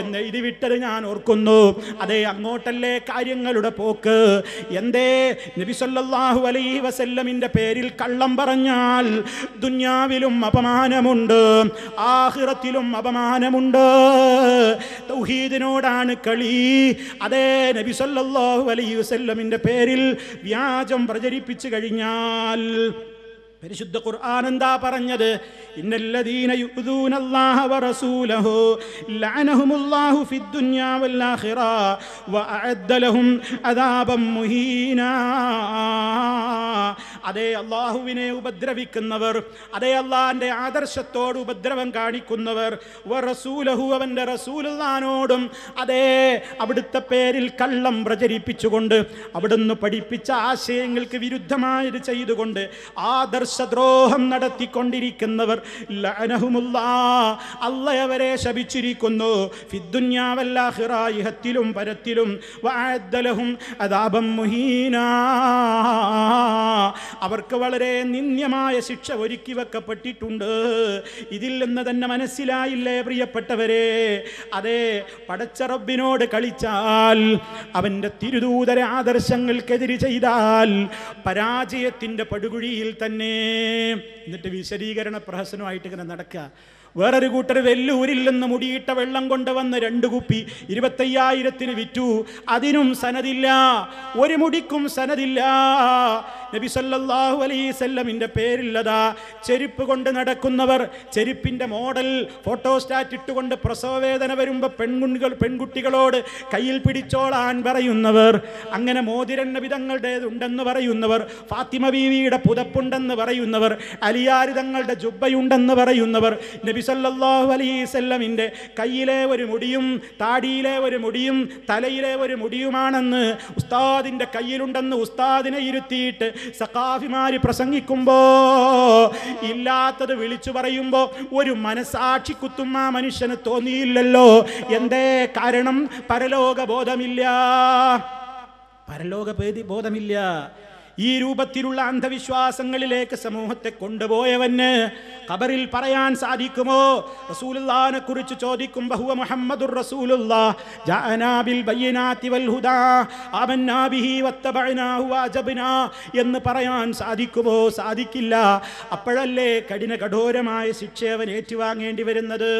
എന്ന് എഴുതിവിട്ടത് ഞാൻ ഓർക്കുന്നു അതേ അങ്ങോട്ടല്ലേ കാര്യങ്ങളുടെ പോക്ക് എന്തേ നബിസല്ലാഹു അലൈ വസല്ലമിന്റെ പേരിൽ കള്ളം പറഞ്ഞാൽ ദുന്യാവിലും അപമാനമുണ്ട് ആഹിറത്തിലും അപമാനമുണ്ട് തൗഹീദിനോടാണ് കളി അതേ നബിസല്ലാഹു അലൈ വസല്ലമിന്റെ പേരിൽ വ്യാജം പ്രചരിപ്പിച്ചു കഴിഞ്ഞാൽ പരിശുദ്ധ ഖുർആൻ എന്താ പറഞ്ഞത് ഇന്നല്ലദീന യുദൂനല്ലാഹ വറസൂലഹു ലഅനഹുമുല്ലാഹു ഫിദ്ദുനിയാ വല്ലാഖിറ വഅഅദ്ദ ലഹും അദാബം മുഹീനാ അതേ അള്ളാഹുവിനെ ഉപദ്രവിക്കുന്നവർ അതേ അള്ളാഹിൻ്റെ ആദർശത്തോട് ഉപദ്രവം കാണിക്കുന്നവർ റസൂലഹു അവൻ്റെ റസൂലാനോടും അതേ അവിടുത്തെ പേരിൽ കള്ളം പ്രചരിപ്പിച്ചുകൊണ്ട് അവിടുന്ന് പഠിപ്പിച്ച ആശയങ്ങൾക്ക് വിരുദ്ധമായത് ചെയ്തുകൊണ്ട് ആദർശദ്രോഹം നടത്തിക്കൊണ്ടിരിക്കുന്നവർ ലനഹുമുല്ലാ അവരെ ശപിച്ചിരിക്കുന്നു ഫിദ്ദുന്യാവല്ലാഹിറായിഹത്തിലും പരത്തിലും വാഴ്ദലഹും അതാപം മുഹീന അവർക്ക് വളരെ നിന്ദ്യമായ ശിക്ഷ ഒരുക്കി വെക്കപ്പെട്ടിട്ടുണ്ട് ഇതിൽ നിന്ന് തന്നെ മനസ്സിലായില്ലേ പ്രിയപ്പെട്ടവരെ അതെ പടച്ചറബിനോട് കളിച്ചാൽ അവൻ്റെ തിരുദൂതര ആദർശങ്ങൾക്കെതിരെ ചെയ്താൽ പരാജയത്തിൻ്റെ പടുകുഴിയിൽ തന്നെ എന്നിട്ട് വിശദീകരണ പ്രഹസനമായിട്ട് ഇങ്ങനെ നടക്കുക വേറൊരു കൂട്ടർ വെല്ലൂരിൽ നിന്ന് മുടിയിട്ട വെള്ളം കൊണ്ടുവന്ന് രണ്ട് കുപ്പി ഇരുപത്തയ്യായിരത്തിന് വിറ്റു അതിനും സനതില്ല ഒരു മുടിക്കും സനതില്ല നബി സല്ലാഹു അലൈസല്ലമിൻ്റെ പേരില്ലതാ ചെരുപ്പ് കൊണ്ട് നടക്കുന്നവർ ചെരുപ്പിൻ്റെ മോഡൽ ഫോട്ടോസ്റ്റാറ്റ് ഇട്ടുകൊണ്ട് വേദന വരുമ്പോൾ പെൺകുട്ടികൾ പെൺകുട്ടികളോട് കയ്യിൽ പിടിച്ചോളാൻ പറയുന്നവർ അങ്ങനെ മോതിരൻ നബിതങ്ങളുടേതുണ്ടെന്ന് പറയുന്നവർ ഫാത്തിമ ബീവിയുടെ പുതപ്പുണ്ടെന്ന് പറയുന്നവർ അലിയാരിതങ്ങളുടെ ജുബയുണ്ടെന്ന് പറയുന്നവർ നബി സല്ലാഹു അലൈസല്ലമിൻ്റെ കയ്യിലെ ഒരു മുടിയും താടിയിലെ ഒരു മുടിയും തലയിലെ ഒരു മുടിയുമാണെന്ന് ഉസ്താദിൻ്റെ കയ്യിലുണ്ടെന്ന് ഉസ്താദിനെ ഇരുത്തിയിട്ട് സഖാഫിമാര് പ്രസംഗിക്കുമ്പോ ഇല്ലാത്തത് വിളിച്ചു പറയുമ്പോ ഒരു മനസാക്ഷി കുത്തും ആ മനുഷ്യന് തോന്നിയില്ലല്ലോ എന്തേ കാരണം പരലോക ബോധമില്ല പരലോക ബോധമില്ല ഈ രൂപത്തിലുള്ള അന്ധവിശ്വാസങ്ങളിലേക്ക് സമൂഹത്തെ കൊണ്ടുപോയവന് ഖബറിൽ പറയാൻ സാധിക്കുമോ റസൂലുള്ളാഹിനെ കുറിച്ച് ചോദിക്കും ബഹുവ മുഹമ്മദുർ റസൂലുള്ളാ ജാഅനാ ബിൽ ബയ്യനാതി വൽ ഹുദാ ആമന്നാ ബിഹി വത്തബഅനാഹു വാജബ്നാ എന്ന് പറയാൻ സാധിക്കുമോ സാധിക്കില്ല അപ്പോഴല്ലേ കഠിന കഠോരമായ ശിക്ഷ അവൻ ഏറ്റുവാങ്ങേണ്ടി വരുന്നത്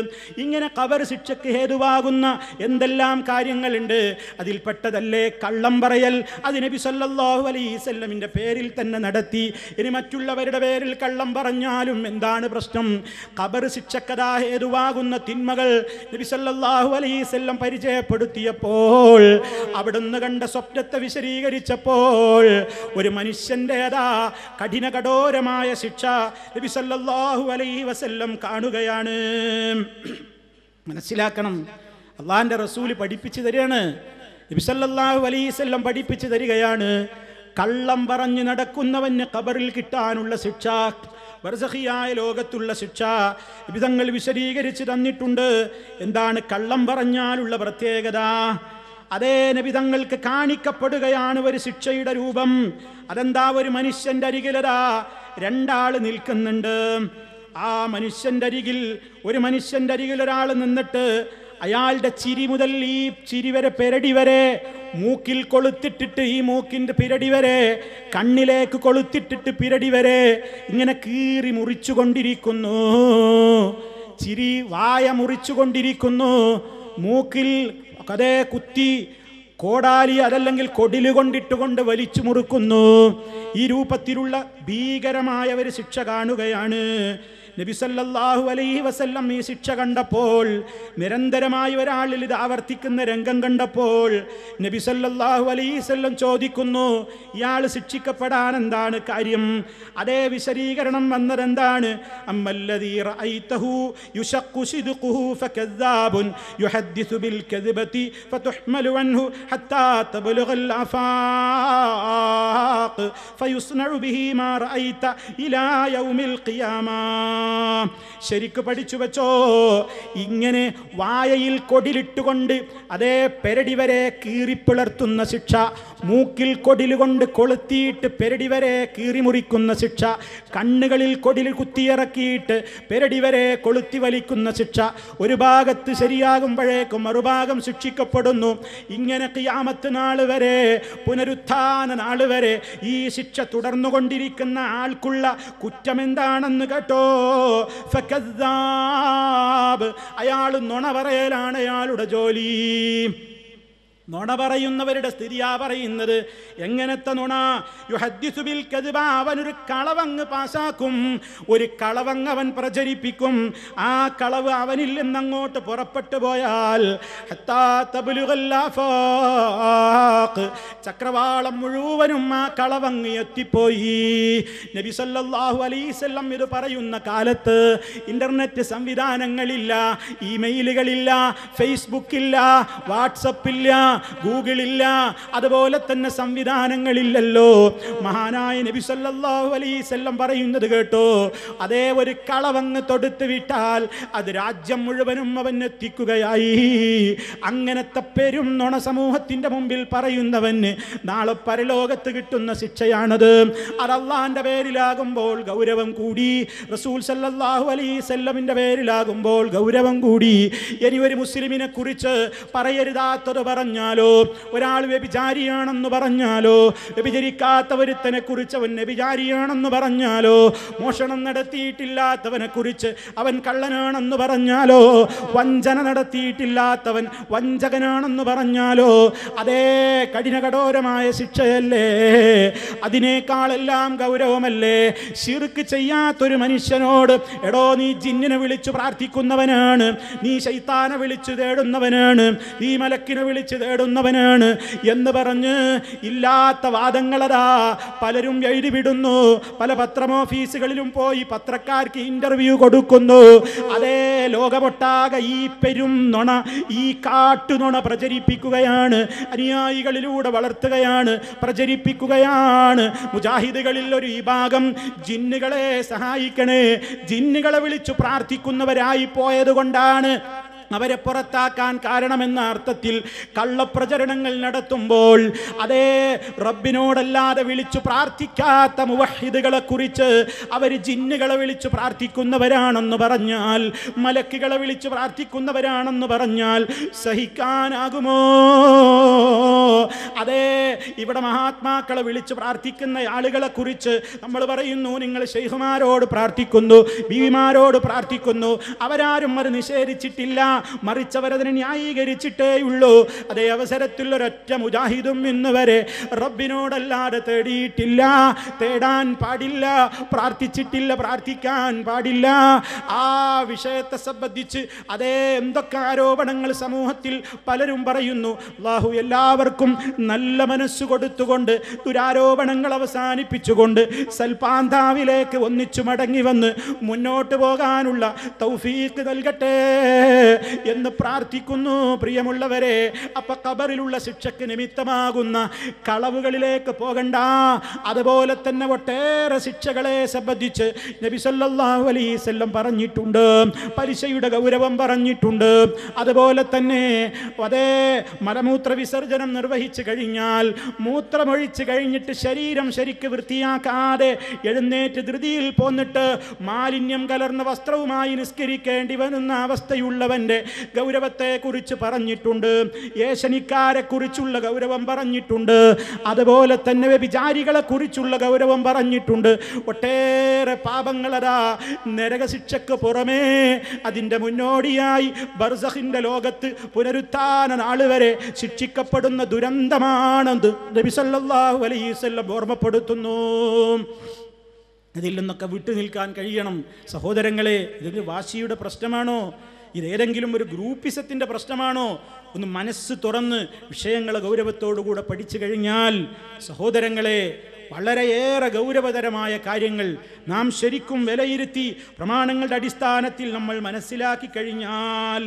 ഇങ്ങനെ ഖബർ ശിക്ഷയ്ക്ക് ഹേതുവാകുന്ന എന്തെല്ലാം കാര്യങ്ങളുണ്ട് അതിൽപ്പെട്ടതല്ലേ കള്ളം പറയൽ അതിനെ നബി സല്ലല്ലാഹു അലൈഹി വസല്ലമിൻ്റെ മുസ്ലിമിൻ്റെ പേരിൽ തന്നെ നടത്തി ഇനി മറ്റുള്ളവരുടെ പേരിൽ കള്ളം പറഞ്ഞാലും എന്താണ് പ്രശ്നം ഖബർ ശിക്ഷക്കഥാ ഹേതുവാകുന്ന തിന്മകൾ നബിസല്ലാഹു അലൈസ്വല്ലം പരിചയപ്പെടുത്തിയപ്പോൾ അവിടുന്ന് കണ്ട സ്വപ്നത്തെ വിശദീകരിച്ചപ്പോൾ ഒരു മനുഷ്യൻ്റെതാ കഠിന കഠോരമായ ശിക്ഷ നബിസല്ലാഹു അലൈ വസല്ലം കാണുകയാണ് മനസ്സിലാക്കണം അള്ളാഹിൻ്റെ റസൂല് പഠിപ്പിച്ചു തരികയാണ് നബിസല്ലാഹു അലൈസെല്ലാം പഠിപ്പിച്ചു തരികയാണ് കള്ളം പറഞ്ഞു നടക്കുന്നവന് കബറിൽ കിട്ടാനുള്ള ശിക്ഷ വർസഹിയായ ലോകത്തുള്ള ശിക്ഷ വിധങ്ങൾ വിശദീകരിച്ച് തന്നിട്ടുണ്ട് എന്താണ് കള്ളം പറഞ്ഞാലുള്ള പ്രത്യേകത അതേ നബിതങ്ങൾക്ക് കാണിക്കപ്പെടുകയാണ് ഒരു ശിക്ഷയുടെ രൂപം അതെന്താ ഒരു മനുഷ്യന്റെ അരികിലതാ രണ്ടാൾ നിൽക്കുന്നുണ്ട് ആ മനുഷ്യന്റെ അരികിൽ ഒരു മനുഷ്യന്റെ അരികിൽ ഒരാൾ നിന്നിട്ട് അയാളുടെ ചിരി മുതൽ ഈ ചിരി വരെ പെരടി വരെ മൂക്കിൽ കൊളുത്തിട്ടിട്ട് ഈ മൂക്കിൻ്റെ പിരടി വരെ കണ്ണിലേക്ക് കൊളുത്തിട്ടിട്ട് പിരടി വരെ ഇങ്ങനെ കീറി മുറിച്ചുകൊണ്ടിരിക്കുന്നു ചിരി വായ മുറിച്ചുകൊണ്ടിരിക്കുന്നു മൂക്കിൽ കഥേ കുത്തി കോടാലി അതല്ലെങ്കിൽ കൊടില് കൊണ്ടിട്ടുകൊണ്ട് വലിച്ചു മുറുക്കുന്നു ഈ രൂപത്തിലുള്ള ഭീകരമായ ഒരു ശിക്ഷ കാണുകയാണ് നബിസല്ലാഹു അലൈഹി വസല്ലം ഈ ശിക്ഷ കണ്ടപ്പോൾ നിരന്തരമായി ഒരാളിൽ ഇത് ആവർത്തിക്കുന്ന രംഗം കണ്ടപ്പോൾ നബിസല്ലാഹു അലൈഹി വല്ലം ചോദിക്കുന്നു ഇയാൾ ശിക്ഷിക്കപ്പെടാൻ എന്താണ് കാര്യം അതേ വിശദീകരണം വന്നതെന്താണ് فيصنع ബിഹി ما رأيت إلى ശരിക്ക് പഠിച്ചു വെച്ചോ ഇങ്ങനെ വായയിൽ കൊടിലിട്ടുകൊണ്ട് അതേ പെരടി വരെ കീറിപ്പിളർത്തുന്ന ശിക്ഷ മൂക്കിൽ കൊടിലുകൊണ്ട് കൊളുത്തിയിട്ട് പെരടി വരെ കീറിമുറിക്കുന്ന ശിക്ഷ കണ്ണുകളിൽ കൊടിൽ കുത്തിയിറക്കിയിട്ട് പെരടി വരെ കൊളുത്തി വലിക്കുന്ന ശിക്ഷ ഒരു ഭാഗത്ത് ശരിയാകുമ്പോഴേക്കും മറുഭാഗം ശിക്ഷിക്കപ്പെടുന്നു ഇങ്ങനെ ക്യാമത്ത് നാൾ വരെ പുനരുത്ഥാന നാൾ വരെ ഈ ശിക്ഷ തുടർന്നുകൊണ്ടിരിക്കുന്ന ആൾക്കുള്ള കുറ്റമെന്താണെന്ന് കേട്ടോ അയാൾ നുണ പറയലാണ് അയാളുടെ ജോലി നുണ പറയുന്നവരുടെ സ്ഥിതിയാ പറയുന്നത് എങ്ങനത്തെ നുണ യുഹദ്യുസുബിൽ കതിബ അവനൊരു കളവങ്ങ് പാസാക്കും ഒരു കളവങ്ങ് അവൻ പ്രചരിപ്പിക്കും ആ കളവ് അവനിൽ നിന്നങ്ങോട്ട് പുറപ്പെട്ടു പോയാൽ ചക്രവാളം മുഴുവനും ആ കളവങ്ങ് എത്തിപ്പോയി നബി സല്ലാഹു അലൈസല്ലം ഇത് പറയുന്ന കാലത്ത് ഇന്റർനെറ്റ് സംവിധാനങ്ങളില്ല ഇമെയിലുകളില്ല ഫേസ്ബുക്കില്ല വാട്സപ്പില്ല ഗൂഗിളില്ല അതുപോലെ തന്നെ സംവിധാനങ്ങളില്ലല്ലോ മഹാനായ നബി സല്ലല്ലാഹു അലൈസല്ലം പറയുന്നത് കേട്ടോ അതേ ഒരു കളവങ്ങ് തൊടുത്ത് വിട്ടാൽ അത് രാജ്യം മുഴുവനും അവൻ എത്തിക്കുകയായി അങ്ങനത്തെ പെരും നുണ സമൂഹത്തിൻ്റെ മുമ്പിൽ പറയുന്നവന് നാളെ പരലോകത്ത് കിട്ടുന്ന ശിക്ഷയാണത് അതല്ലാൻ്റെ പേരിലാകുമ്പോൾ ഗൗരവം കൂടി റസൂൽ സല്ലാഹു അലൈസല്ലമിൻ്റെ പേരിലാകുമ്പോൾ ഗൗരവം കൂടി ഇനി ഒരു മുസ്ലിമിനെ കുറിച്ച് പറയരുതാത്തത് പറഞ്ഞ പറഞ്ഞാലോ ഒരാൾ വ്യഭിചാരിയാണെന്ന് പറഞ്ഞാലോ വ്യഭിചരിക്കാത്തവരുത്തനെ കുറിച്ച് അവൻ വ്യഭിചാരിയാണെന്ന് പറഞ്ഞാലോ മോഷണം നടത്തിയിട്ടില്ലാത്തവനെ കുറിച്ച് അവൻ കള്ളനാണെന്ന് പറഞ്ഞാലോ വഞ്ചന നടത്തിയിട്ടില്ലാത്തവൻ വഞ്ചകനാണെന്ന് പറഞ്ഞാലോ അതേ കഠിനകഠോരമായ ശിക്ഷയല്ലേ അതിനേക്കാളെല്ലാം ഗൗരവമല്ലേ ശിർക്ക് ചെയ്യാത്തൊരു മനുഷ്യനോട് എടോ നീ ജിന്നിനെ വിളിച്ചു പ്രാർത്ഥിക്കുന്നവനാണ് നീ ശൈത്താനെ വിളിച്ചു തേടുന്നവനാണ് നീ മലക്കിനെ വിളിച്ചു തേടും തേടുന്നവനാണ് എന്ന് പറഞ്ഞ് ഇല്ലാത്ത വാദങ്ങളതാ പലരും എഴുതിവിടുന്നു പല ഓഫീസുകളിലും പോയി പത്രക്കാർക്ക് ഇന്റർവ്യൂ കൊടുക്കുന്നു അതേ ലോകമൊട്ടാകെ ഈ പെരും നുണ ഈ കാട്ടുനുണ പ്രചരിപ്പിക്കുകയാണ് അനുയായികളിലൂടെ വളർത്തുകയാണ് പ്രചരിപ്പിക്കുകയാണ് മുജാഹിദുകളിൽ ഒരു വിഭാഗം ജിന്നുകളെ സഹായിക്കണേ ജിന്നുകളെ വിളിച്ചു പ്രാർത്ഥിക്കുന്നവരായി പോയത് കൊണ്ടാണ് അവരെ പുറത്താക്കാൻ കാരണമെന്ന അർത്ഥത്തിൽ കള്ളപ്രചരണങ്ങൾ നടത്തുമ്പോൾ അതേ റബ്ബിനോടല്ലാതെ വിളിച്ചു പ്രാർത്ഥിക്കാത്ത മുവഹിദുകളെ കുറിച്ച് അവർ ജിന്നുകളെ വിളിച്ചു പ്രാർത്ഥിക്കുന്നവരാണെന്ന് പറഞ്ഞാൽ മലക്കുകളെ വിളിച്ചു പ്രാർത്ഥിക്കുന്നവരാണെന്ന് പറഞ്ഞാൽ സഹിക്കാനാകുമോ അതേ ഇവിടെ മഹാത്മാക്കളെ വിളിച്ച് പ്രാർത്ഥിക്കുന്ന ആളുകളെ കുറിച്ച് നമ്മൾ പറയുന്നു നിങ്ങൾ ഷെയ്ഖുമാരോട് പ്രാർത്ഥിക്കുന്നു ബിവിമാരോട് പ്രാർത്ഥിക്കുന്നു അവരാരും അത് നിഷേധിച്ചിട്ടില്ല മറിച്ചവരതിനെ ന്യായീകരിച്ചിട്ടേയുള്ളൂ അതേ അവസരത്തിൽ ഒരൊറ്റ മുജാഹിദും ഇന്ന് വരെ റബ്ബിനോടല്ലാതെ തേടിയിട്ടില്ല തേടാൻ പാടില്ല പ്രാർത്ഥിച്ചിട്ടില്ല പ്രാർത്ഥിക്കാൻ പാടില്ല ആ വിഷയത്തെ സംബന്ധിച്ച് അതേ എന്തൊക്കെ ആരോപണങ്ങൾ സമൂഹത്തിൽ പലരും പറയുന്നു ബാഹു എല്ലാവർക്കും നല്ല മനസ്സ് കൊടുത്തുകൊണ്ട് ദുരാരോപണങ്ങൾ അവസാനിപ്പിച്ചുകൊണ്ട് സൽപാന്താവിലേക്ക് ഒന്നിച്ചു മടങ്ങി വന്ന് മുന്നോട്ട് പോകാനുള്ള തൗഫീക്ക് നൽകട്ടെ എന്ന് പ്രാർത്ഥിക്കുന്നു പ്രിയമുള്ളവരെ അപ്പൊ കബറിലുള്ള ശിക്ഷക്ക് നിമിത്തമാകുന്ന കളവുകളിലേക്ക് പോകണ്ട അതുപോലെ തന്നെ ഒട്ടേറെ ശിക്ഷകളെ സംബന്ധിച്ച് നബിസല്ലാഹു അലൈസല്ലം പറഞ്ഞിട്ടുണ്ട് പലിശയുടെ ഗൗരവം പറഞ്ഞിട്ടുണ്ട് അതുപോലെ തന്നെ അതേ മലമൂത്ര വിസർജനം നിർവഹിച്ചു കഴിഞ്ഞാൽ മൂത്രമൊഴിച്ചു കഴിഞ്ഞിട്ട് ശരീരം ശരിക്ക് വൃത്തിയാക്കാതെ എഴുന്നേറ്റ് ധൃതിയിൽ പോന്നിട്ട് മാലിന്യം കലർന്ന വസ്ത്രവുമായി നിസ്കരിക്കേണ്ടി വരുന്ന അവസ്ഥയുള്ളവൻ്റെ ഗൗരവത്തെ ഗൗരവത്തെക്കുറിച്ച് പറഞ്ഞിട്ടുണ്ട് കുറിച്ചുള്ള ഗൗരവം പറഞ്ഞിട്ടുണ്ട് അതുപോലെ തന്നെ കുറിച്ചുള്ള ഗൗരവം പറഞ്ഞിട്ടുണ്ട് ഒട്ടേറെ പാപങ്ങളതാ നരകശിക്ഷക്ക് പുറമേ അതിൻ്റെ മുന്നോടിയായി ബർസഹിൻ്റെ ലോകത്ത് പുനരുത്ഥാന നാൾ വരെ ശിക്ഷിക്കപ്പെടുന്ന ദുരന്തമാണെന്ന് നബിസല്ലാഹു അലൈസല്ലം ഓർമ്മപ്പെടുത്തുന്നു ഇതിൽ നിന്നൊക്കെ വിട്ടു നിൽക്കാൻ കഴിയണം സഹോദരങ്ങളെ ഇതൊരു വാശിയുടെ പ്രശ്നമാണോ ഇതേതെങ്കിലും ഒരു ഗ്രൂപ്പിസത്തിൻ്റെ പ്രശ്നമാണോ ഒന്ന് മനസ്സ് തുറന്ന് വിഷയങ്ങൾ ഗൗരവത്തോടുകൂടെ പഠിച്ചു കഴിഞ്ഞാൽ സഹോദരങ്ങളെ വളരെയേറെ ഗൗരവതരമായ കാര്യങ്ങൾ നാം ശരിക്കും വിലയിരുത്തി പ്രമാണങ്ങളുടെ അടിസ്ഥാനത്തിൽ നമ്മൾ മനസ്സിലാക്കി കഴിഞ്ഞാൽ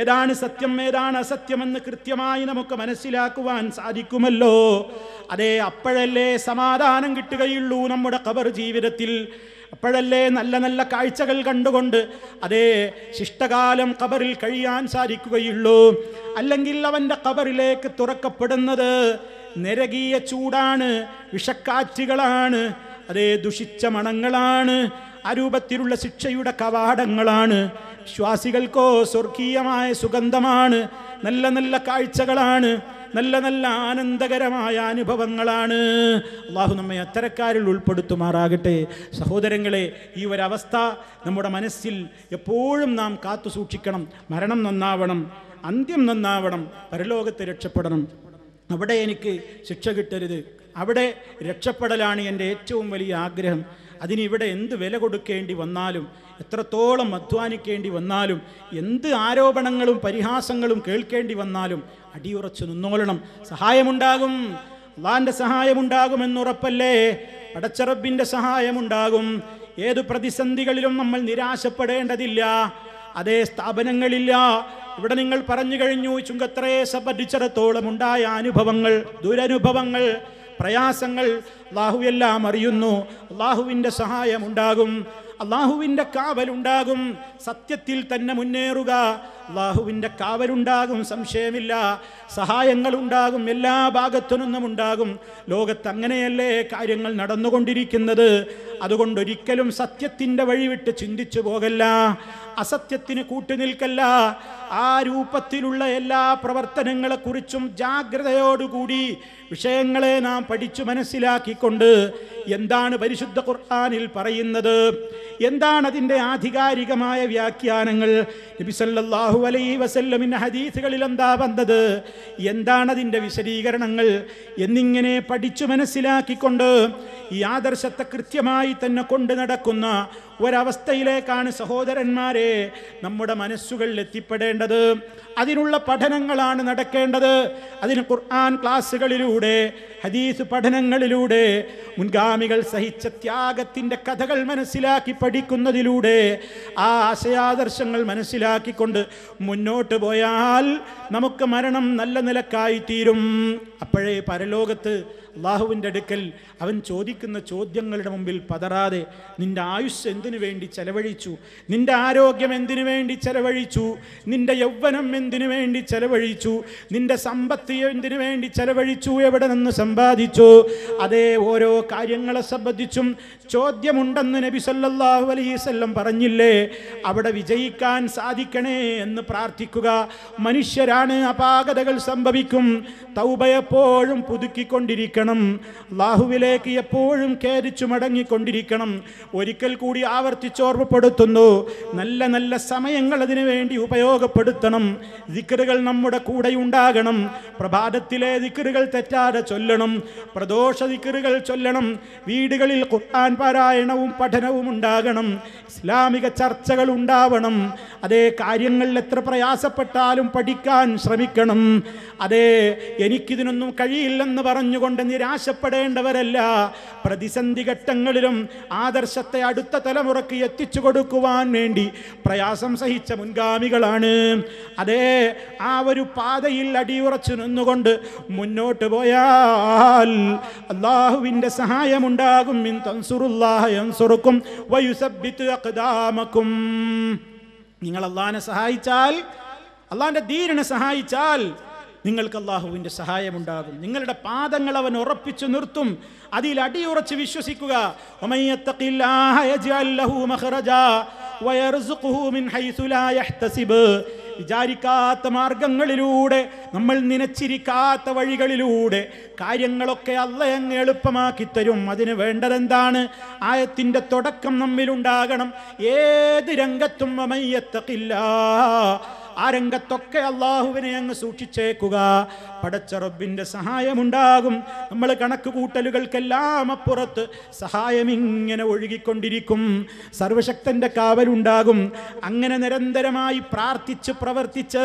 ഏതാണ് സത്യം ഏതാണ് അസത്യമെന്ന് കൃത്യമായി നമുക്ക് മനസ്സിലാക്കുവാൻ സാധിക്കുമല്ലോ അതേ അപ്പോഴല്ലേ സമാധാനം കിട്ടുകയുള്ളൂ നമ്മുടെ കബർ ജീവിതത്തിൽ അപ്പോഴല്ലേ നല്ല നല്ല കാഴ്ചകൾ കണ്ടുകൊണ്ട് അതേ ശിഷ്ടകാലം കബറിൽ കഴിയാൻ സാധിക്കുകയുള്ളൂ അല്ലെങ്കിൽ അവൻ്റെ കബറിലേക്ക് തുറക്കപ്പെടുന്നത് നരകീയ ചൂടാണ് വിഷക്കാറ്റുകളാണ് അതേ ദുഷിച്ച മണങ്ങളാണ് അരൂപത്തിലുള്ള ശിക്ഷയുടെ കവാടങ്ങളാണ് വിശ്വാസികൾക്കോ സ്വർഗീയമായ സുഗന്ധമാണ് നല്ല നല്ല കാഴ്ചകളാണ് നല്ല നല്ല ആനന്ദകരമായ അനുഭവങ്ങളാണ് അള്ളാഹു നമ്മെ അത്തരക്കാരിൽ ഉൾപ്പെടുത്തുമാറാകട്ടെ സഹോദരങ്ങളെ ഈ ഒരവസ്ഥ നമ്മുടെ മനസ്സിൽ എപ്പോഴും നാം കാത്തു സൂക്ഷിക്കണം മരണം നന്നാവണം അന്ത്യം നന്നാവണം പരലോകത്ത് രക്ഷപ്പെടണം അവിടെ എനിക്ക് ശിക്ഷ കിട്ടരുത് അവിടെ രക്ഷപ്പെടലാണ് എൻ്റെ ഏറ്റവും വലിയ ആഗ്രഹം അതിനിവിടെ എന്ത് വില കൊടുക്കേണ്ടി വന്നാലും എത്രത്തോളം അധ്വാനിക്കേണ്ടി വന്നാലും എന്ത് ആരോപണങ്ങളും പരിഹാസങ്ങളും കേൾക്കേണ്ടി വന്നാലും അടിയുറച്ചു നിന്നോളണം സഹായമുണ്ടാകും അള്ളാൻ്റെ സഹായമുണ്ടാകുമെന്നുറപ്പല്ലേ പടച്ചറബിൻ്റെ സഹായമുണ്ടാകും ഏത് പ്രതിസന്ധികളിലും നമ്മൾ നിരാശപ്പെടേണ്ടതില്ല അതേ സ്ഥാപനങ്ങളില്ല ഇവിടെ നിങ്ങൾ പറഞ്ഞു കഴിഞ്ഞു ചുങ്കത്രയെ സംബന്ധിച്ചിടത്തോളം ഉണ്ടായ അനുഭവങ്ങൾ ദുരനുഭവങ്ങൾ പ്രയാസങ്ങൾ അള്ളാഹു എല്ലാം അറിയുന്നു അള്ളാഹുവിൻ്റെ സഹായമുണ്ടാകും അള്ളാഹുവിൻ്റെ കാവലുണ്ടാകും സത്യത്തിൽ തന്നെ മുന്നേറുക അള്ളാഹുവിൻ്റെ കാവലുണ്ടാകും സംശയമില്ല സഹായങ്ങളുണ്ടാകും എല്ലാ ഭാഗത്തു നിന്നും ഉണ്ടാകും ലോകത്ത് അങ്ങനെയല്ലേ കാര്യങ്ങൾ നടന്നുകൊണ്ടിരിക്കുന്നത് അതുകൊണ്ടൊരിക്കലും സത്യത്തിൻ്റെ വഴിവിട്ട് ചിന്തിച്ചു പോകല്ല അസത്യത്തിന് കൂട്ടുനിൽക്കല്ല ആ രൂപത്തിലുള്ള എല്ലാ പ്രവർത്തനങ്ങളെക്കുറിച്ചും ജാഗ്രതയോടുകൂടി വിഷയങ്ങളെ നാം പഠിച്ചു മനസ്സിലാക്കിക്കൊണ്ട് എന്താണ് പരിശുദ്ധ ഖുർആാനിൽ പറയുന്നത് എന്താണ് അതിൻ്റെ ആധികാരികമായ വ്യാഖ്യാനങ്ങൾ നബിസല്ലാഹു അലൈ വസല്ലമിൻ ഹദീസുകളിൽ എന്താ വന്നത് എന്താണ് അതിൻ്റെ വിശദീകരണങ്ങൾ എന്നിങ്ങനെ പഠിച്ചു മനസ്സിലാക്കിക്കൊണ്ട് ഈ ആദർശത്തെ കൃത്യമായി തന്നെ കൊണ്ടു നടക്കുന്ന ഒരവസ്ഥയിലേക്കാണ് സഹോദരന്മാരെ നമ്മുടെ മനസ്സുകൾ എത്തിപ്പെടേണ്ടത് അതിനുള്ള പഠനങ്ങളാണ് നടക്കേണ്ടത് അതിന് ഖുർആൻ ക്ലാസ്സുകളിലൂടെ ഹദീസ് പഠനങ്ങളിലൂടെ മുൻഗാമികൾ സഹിച്ച ത്യാഗത്തിൻ്റെ കഥകൾ മനസ്സിലാക്കി പഠിക്കുന്നതിലൂടെ ആ ആശയാദർശങ്ങൾ മനസ്സിലാക്കിക്കൊണ്ട് മുന്നോട്ട് പോയാൽ നമുക്ക് മരണം നല്ല നിലക്കായിത്തീരും തീരും അപ്പോഴേ പരലോകത്ത് അള്ളാഹുവിൻ്റെ അടുക്കൽ അവൻ ചോദിക്കുന്ന ചോദ്യങ്ങളുടെ മുമ്പിൽ പതറാതെ നിന്റെ ആയുസ് എന്തിനു വേണ്ടി ചെലവഴിച്ചു നിന്റെ ആരോഗ്യം എന്തിനു വേണ്ടി ചെലവഴിച്ചു നിന്റെ യൗവനം എന്തിനു വേണ്ടി ചെലവഴിച്ചു നിന്റെ സമ്പത്ത് എന്തിനു വേണ്ടി ചെലവഴിച്ചു എവിടെ നിന്ന് സമ്പാദിച്ചു അതേ ഓരോ കാര്യങ്ങളെ സംബന്ധിച്ചും ചോദ്യമുണ്ടെന്ന് നബി സല്ലാഹു അലൈവല്ലം പറഞ്ഞില്ലേ അവിടെ വിജയിക്കാൻ സാധിക്കണേ എന്ന് പ്രാർത്ഥിക്കുക മനുഷ്യരാണ് അപാകതകൾ സംഭവിക്കും തൗബയപ്പോഴും പുതുക്കിക്കൊണ്ടിരിക്കണം മടങ്ങിക്കൊണ്ടിരിക്കണം അള്ളാഹുവിലേക്ക് എപ്പോഴും ഖേദിച്ചു മടങ്ങിക്കൊണ്ടിരിക്കണം ഒരിക്കൽ കൂടി ആവർത്തിച്ച് ഓർമ്മപ്പെടുത്തുന്നു നല്ല നല്ല സമയങ്ങൾ അതിനു വേണ്ടി ഉപയോഗപ്പെടുത്തണം ദിക്കറുകൾ നമ്മുടെ കൂടെ ഉണ്ടാകണം പ്രഭാതത്തിലെ ദിക്കറുകൾ തെറ്റാതെ ചൊല്ലണം പ്രദോഷ ദിക്കറുകൾ ചൊല്ലണം വീടുകളിൽ ഖുർആൻ പാരായണവും പഠനവും ഉണ്ടാകണം ഇസ്ലാമിക ചർച്ചകൾ ഉണ്ടാവണം അതേ കാര്യങ്ങളിൽ എത്ര പ്രയാസപ്പെട്ടാലും പഠിക്കാൻ ശ്രമിക്കണം അതേ എനിക്കിതിനൊന്നും കഴിയില്ലെന്ന് പറഞ്ഞുകൊണ്ട് നിരാശപ്പെടേണ്ടവരല്ല പ്രതിസന്ധി ഘട്ടങ്ങളിലും ആദർശത്തെ അടുത്ത തലമുറക്ക് എത്തിച്ചു കൊടുക്കുവാൻ വേണ്ടി പ്രയാസം സഹിച്ച മുൻഗാമികളാണ് അതേ ആ ഒരു പാതയിൽ അടിയുറച്ചു നിന്നുകൊണ്ട് മുന്നോട്ട് പോയാൽ അള്ളാഹുവിൻ്റെ സഹായമുണ്ടാകും തൻസുറുല്ലാഹ യൻസുറുക്കും വയുസബിത്ത് അക്താമക്കും നിങ്ങൾ അള്ളാഹിനെ സഹായിച്ചാൽ അള്ളാഹിൻ്റെ ധീരനെ സഹായിച്ചാൽ നിങ്ങൾക്ക് അള്ളാഹുവിന്റെ സഹായമുണ്ടാകും നിങ്ങളുടെ പാദങ്ങൾ അവൻ ഉറപ്പിച്ചു നിർത്തും അതിൽ അടിയുറച്ച് വിശ്വസിക്കുക വിചാരിക്കാത്ത മാർഗങ്ങളിലൂടെ നമ്മൾ നനച്ചിരിക്കാത്ത വഴികളിലൂടെ കാര്യങ്ങളൊക്കെ അല്ല അങ്ങ് എളുപ്പമാക്കി തരും അതിന് വേണ്ടതെന്താണ് ആയത്തിൻ്റെ തുടക്കം നമ്മിലുണ്ടാകണം ഏത് രംഗത്തും അമയ്യത്തക്കില്ല ആ രംഗത്തൊക്കെ അള്ളാഹുവിനെ അങ്ങ് സൂക്ഷിച്ചേക്കുക പടച്ചറബിൻ്റെ സഹായമുണ്ടാകും നമ്മൾ കണക്ക് കൂട്ടലുകൾക്കെല്ലാം അപ്പുറത്ത് സഹായം ഇങ്ങനെ ഒഴുകിക്കൊണ്ടിരിക്കും സർവശക്തൻ്റെ കാവലുണ്ടാകും അങ്ങനെ നിരന്തരമായി പ്രാർത്ഥിച്ച് പ്രവർത്തിച്ച്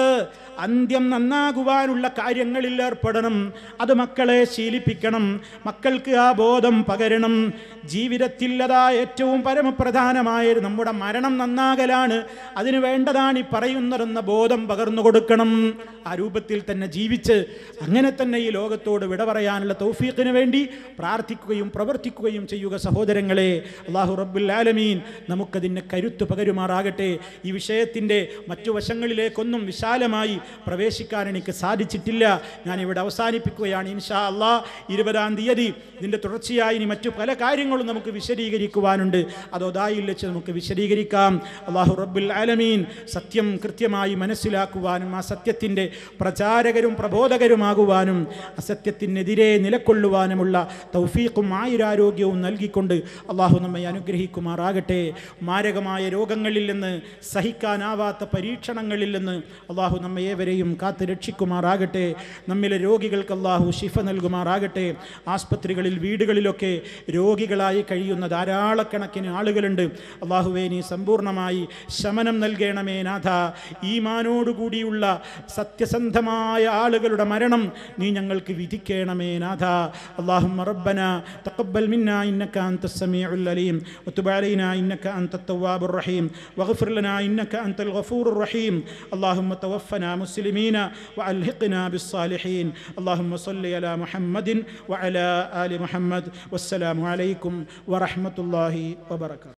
അന്ത്യം നന്നാകുവാനുള്ള കാര്യങ്ങളിൽ ഏർപ്പെടണം അത് മക്കളെ ശീലിപ്പിക്കണം മക്കൾക്ക് ആ ബോധം പകരണം ജീവിതത്തിൽ അതാ ഏറ്റവും പരമപ്രധാനമായ നമ്മുടെ മരണം നന്നാകലാണ് അതിന് വേണ്ടതാണ് ഈ പറയുന്നതെന്ന ബോധം ബോധം പകർന്നു കൊടുക്കണം ആ രൂപത്തിൽ തന്നെ ജീവിച്ച് അങ്ങനെ തന്നെ ഈ ലോകത്തോട് വിട പറയാനുള്ള തൗഫീഖിന് വേണ്ടി പ്രാർത്ഥിക്കുകയും പ്രവർത്തിക്കുകയും ചെയ്യുക സഹോദരങ്ങളെ അള്ളാഹു റബ്ബുൽ ആലമീൻ നമുക്കതിന് കരുത്തു പകരുമാറാകട്ടെ ഈ വിഷയത്തിൻ്റെ മറ്റു വശങ്ങളിലേക്കൊന്നും വിശാലമായി പ്രവേശിക്കാൻ എനിക്ക് സാധിച്ചിട്ടില്ല ഞാനിവിടെ അവസാനിപ്പിക്കുകയാണ് ഇൻഷാ അള്ളാ ഇരുപതാം തീയതി ഇതിൻ്റെ തുടർച്ചയായി ഇനി മറ്റു പല കാര്യങ്ങളും നമുക്ക് വിശദീകരിക്കുവാനുണ്ട് അതോതായിൽ വെച്ച് നമുക്ക് വിശദീകരിക്കാം അള്ളാഹു റബ്ബുൽ ആലമീൻ സത്യം കൃത്യമായി മനസ്സിലാക്കി മനസ്സിലാക്കുവാനും ആ സത്യത്തിൻ്റെ പ്രചാരകരും പ്രബോധകരുമാകുവാനും അസത്യത്തിനെതിരെ നിലക്കൊള്ളുവാനുമുള്ള തൗഫീഖും ആയുരാരോഗ്യവും നൽകിക്കൊണ്ട് അള്ളാഹു നമ്മെ അനുഗ്രഹിക്കുമാറാകട്ടെ മാരകമായ രോഗങ്ങളിൽ നിന്ന് സഹിക്കാനാവാത്ത പരീക്ഷണങ്ങളിൽ നിന്ന് അള്ളാഹു നമ്മെ ഏവരെയും കാത്തു രക്ഷിക്കുമാറാകട്ടെ നമ്മിലെ രോഗികൾക്ക് അള്ളാഹു ശിഫ നൽകുമാറാകട്ടെ ആസ്പത്രികളിൽ വീടുകളിലൊക്കെ രോഗികളായി കഴിയുന്ന ധാരാളക്കണക്കിന് ആളുകളുണ്ട് അള്ളാഹുവേനി നീ സമ്പൂർണ്ണമായി ശമനം നൽകണമേനാഥ നാഥ ഈമാൻ ഈമാനോടുകൂടിയുള്ള സത്യസന്ധമായ ആളുകളുടെ മരണം നീ ഞങ്ങൾക്ക് വിധിക്കണമേനാഥ അള്ളാഹും റബ്ബന തക്കബ്ബൽ മിന്ന ഇന്നക്ക അന്ത സമീ ഉൽ അലീം ഒത്തുബാലീന ഇന്നക്ക അന്ത തവാബുർ റഹീം വഹഫുർലന ഇന്നക്ക അന്തൽ ഗഫൂർ റഹീം അള്ളാഹും തവഫന മുസ്ലിമീന വഅൽഹിഖ്ന ബിസ്സാലിഹീൻ അള്ളാഹും സല്ലി അലാ മുഹമ്മദിൻ വഅലാ ആലി മുഹമ്മദ് വസ്സലാമു അലൈക്കും വറഹ്മത്തുള്ളാഹി വബറകാത്തുഹു